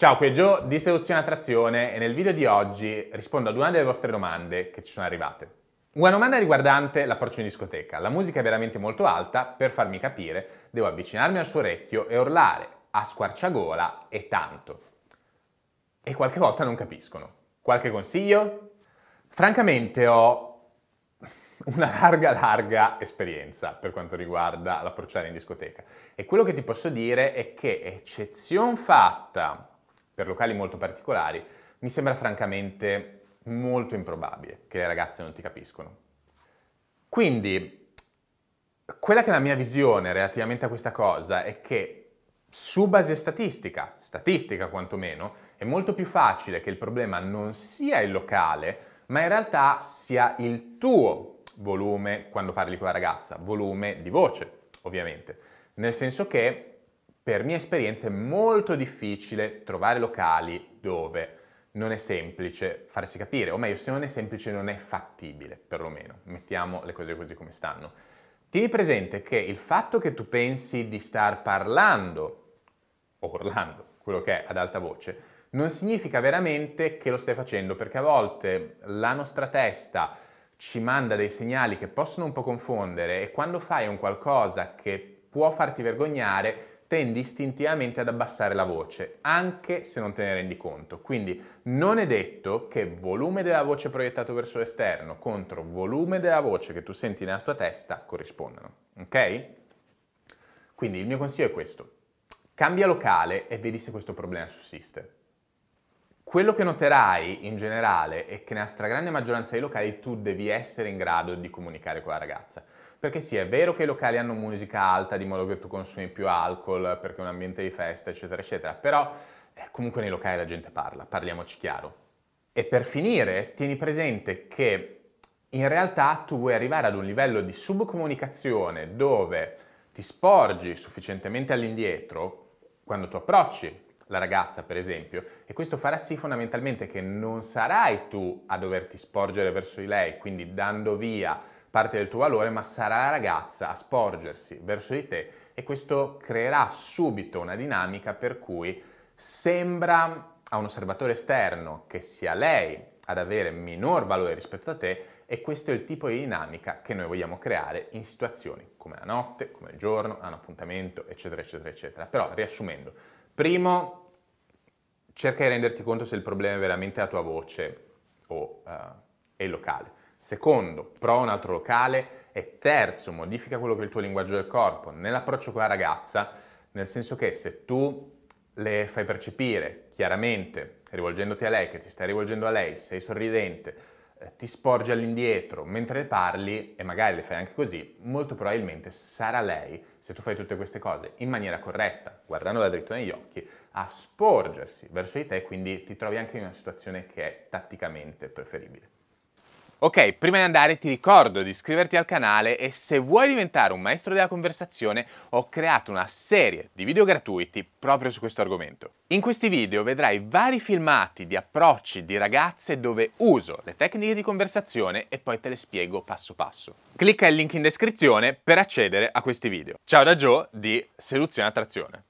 Ciao, qui è Joe di Seduzione Attrazione e nel video di oggi rispondo ad una delle vostre domande che ci sono arrivate. Una domanda riguardante l'approccio in discoteca. La musica è veramente molto alta, per farmi capire devo avvicinarmi al suo orecchio e urlare a squarciagola e tanto. E qualche volta non capiscono. Qualche consiglio? Francamente ho una larga, larga esperienza per quanto riguarda l'approcciare in discoteca. E quello che ti posso dire è che, eccezion fatta per locali molto particolari, mi sembra francamente molto improbabile che le ragazze non ti capiscono. Quindi, quella che è la mia visione relativamente a questa cosa è che su base statistica, statistica quantomeno, è molto più facile che il problema non sia il locale, ma in realtà sia il tuo volume quando parli con la ragazza, volume di voce, ovviamente. Nel senso che per mia esperienza è molto difficile trovare locali dove non è semplice farsi capire, o meglio, se non è semplice non è fattibile, perlomeno. Mettiamo le cose così come stanno. Tieni presente che il fatto che tu pensi di star parlando, o urlando, quello che è ad alta voce, non significa veramente che lo stai facendo, perché a volte la nostra testa ci manda dei segnali che possono un po' confondere e quando fai un qualcosa che può farti vergognare, tendi istintivamente ad abbassare la voce, anche se non te ne rendi conto. Quindi non è detto che volume della voce proiettato verso l'esterno contro volume della voce che tu senti nella tua testa corrispondano. Ok? Quindi il mio consiglio è questo. Cambia locale e vedi se questo problema sussiste. Quello che noterai in generale è che nella stragrande maggioranza dei locali tu devi essere in grado di comunicare con la ragazza. Perché sì, è vero che i locali hanno musica alta, di modo che tu consumi più alcol, perché è un ambiente di festa, eccetera, eccetera, però eh, comunque nei locali la gente parla, parliamoci chiaro. E per finire, tieni presente che in realtà tu vuoi arrivare ad un livello di subcomunicazione dove ti sporgi sufficientemente all'indietro quando tu approcci la ragazza per esempio, e questo farà sì fondamentalmente che non sarai tu a doverti sporgere verso di lei, quindi dando via parte del tuo valore, ma sarà la ragazza a sporgersi verso di te e questo creerà subito una dinamica per cui sembra a un osservatore esterno che sia lei ad avere minor valore rispetto a te e questo è il tipo di dinamica che noi vogliamo creare in situazioni come la notte, come il giorno, a un appuntamento, eccetera, eccetera, eccetera. Però riassumendo, Primo, cerca di renderti conto se il problema è veramente la tua voce o uh, è locale. Secondo, prova un altro locale. E terzo, modifica quello che è il tuo linguaggio del corpo nell'approccio con la ragazza, nel senso che se tu le fai percepire chiaramente, rivolgendoti a lei, che ti stai rivolgendo a lei, sei sorridente, eh, ti sporge all'indietro mentre parli e magari le fai anche così, molto probabilmente sarà lei, se tu fai tutte queste cose in maniera corretta, guardandola dritto negli occhi, a sporgersi verso di te, quindi ti trovi anche in una situazione che è tatticamente preferibile. Ok, prima di andare ti ricordo di iscriverti al canale e se vuoi diventare un maestro della conversazione ho creato una serie di video gratuiti proprio su questo argomento. In questi video vedrai vari filmati di approcci di ragazze dove uso le tecniche di conversazione e poi te le spiego passo passo. Clicca il link in descrizione per accedere a questi video. Ciao da Joe di Seduzione Attrazione.